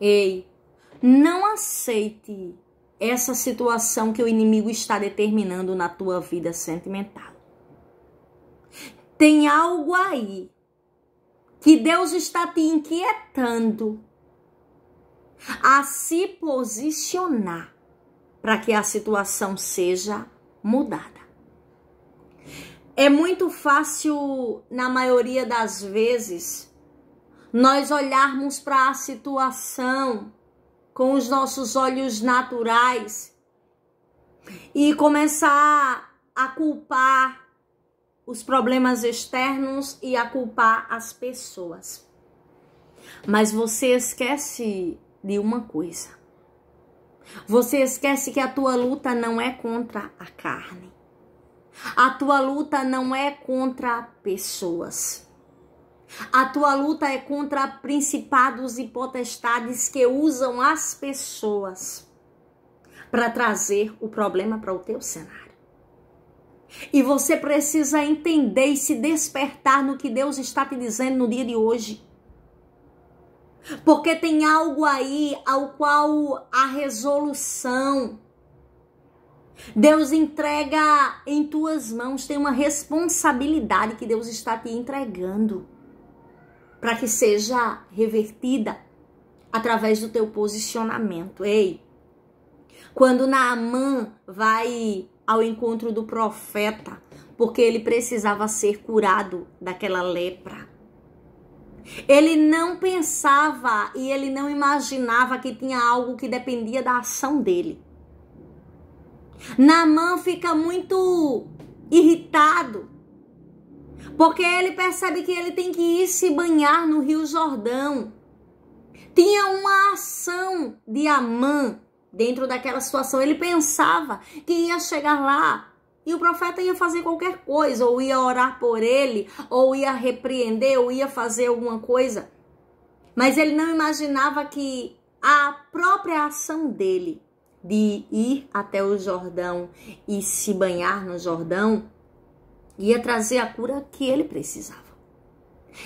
Ei, não aceite essa situação que o inimigo está determinando na tua vida sentimental. Tem algo aí que Deus está te inquietando a se posicionar para que a situação seja mudada. É muito fácil, na maioria das vezes, nós olharmos para a situação com os nossos olhos naturais e começar a culpar os problemas externos e a culpar as pessoas. Mas você esquece de uma coisa. Você esquece que a tua luta não é contra a carne. A tua luta não é contra pessoas. A tua luta é contra principados e potestades que usam as pessoas para trazer o problema para o teu cenário. E você precisa entender e se despertar no que Deus está te dizendo no dia de hoje. Porque tem algo aí ao qual a resolução Deus entrega em tuas mãos, tem uma responsabilidade que Deus está te entregando para que seja revertida através do teu posicionamento. Ei, quando Naamã vai ao encontro do profeta, porque ele precisava ser curado daquela lepra. Ele não pensava e ele não imaginava que tinha algo que dependia da ação dele. Naamã fica muito irritado porque ele percebe que ele tem que ir se banhar no Rio Jordão. Tinha uma ação de Amã dentro daquela situação. Ele pensava que ia chegar lá e o profeta ia fazer qualquer coisa, ou ia orar por ele, ou ia repreender, ou ia fazer alguma coisa. Mas ele não imaginava que a própria ação dele de ir até o Jordão e se banhar no Jordão ia trazer a cura que ele precisava.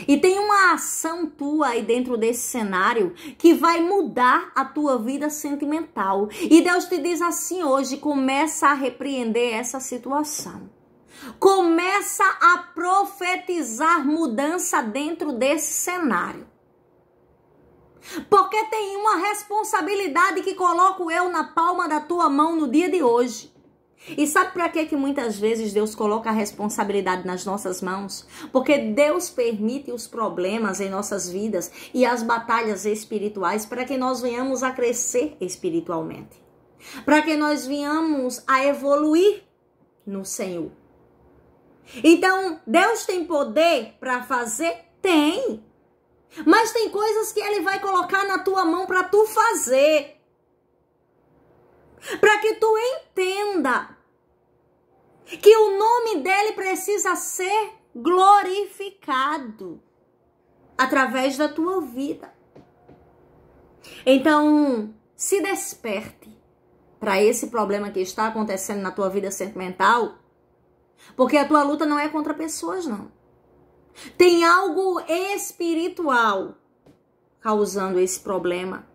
E tem uma ação tua aí dentro desse cenário que vai mudar a tua vida sentimental. E Deus te diz assim hoje: começa a repreender essa situação. Começa a profetizar mudança dentro desse cenário. Porque tem uma responsabilidade que coloco eu na palma da tua mão no dia de hoje. E sabe para que que muitas vezes Deus coloca a responsabilidade nas nossas mãos? Porque Deus permite os problemas em nossas vidas e as batalhas espirituais para que nós venhamos a crescer espiritualmente. Para que nós venhamos a evoluir no Senhor. Então, Deus tem poder para fazer? Tem. Mas tem coisas que ele vai colocar na tua mão para tu fazer. Para que tu entenda que o nome dele precisa ser glorificado através da tua vida. Então, se desperte para esse problema que está acontecendo na tua vida sentimental, porque a tua luta não é contra pessoas, não. Tem algo espiritual causando esse problema.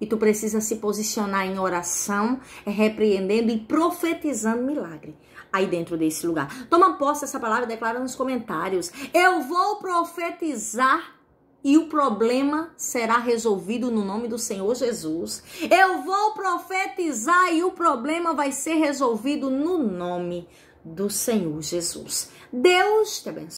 E tu precisa se posicionar em oração, repreendendo e profetizando milagre aí dentro desse lugar. Toma posse dessa palavra, declara nos comentários. Eu vou profetizar e o problema será resolvido no nome do Senhor Jesus. Eu vou profetizar e o problema vai ser resolvido no nome do Senhor Jesus. Deus te abençoe.